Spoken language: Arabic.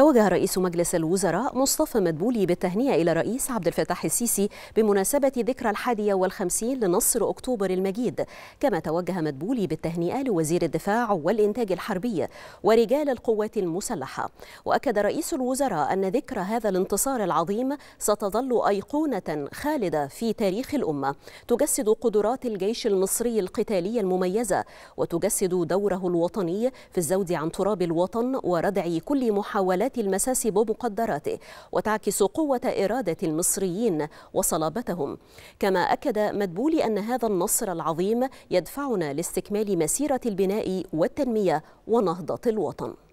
توجه رئيس مجلس الوزراء مصطفى مدبولي بالتهنئة إلى الرئيس عبد الفتاح السيسي بمناسبة ذكرى الحادية والخمسين لنصر أكتوبر المجيد كما توجه مدبولي بالتهنئة لوزير الدفاع والإنتاج الحربي ورجال القوات المسلحة وأكد رئيس الوزراء أن ذكرى هذا الانتصار العظيم ستظل أيقونة خالدة في تاريخ الأمة تجسد قدرات الجيش المصري القتالية المميزة وتجسد دوره الوطني في الزود عن تراب الوطن وردع كل محاولات ذات المساس بمقدراته وتعكس قوة إرادة المصريين وصلابتهم كما أكد مدبولي أن هذا النصر العظيم يدفعنا لاستكمال مسيرة البناء والتنمية ونهضة الوطن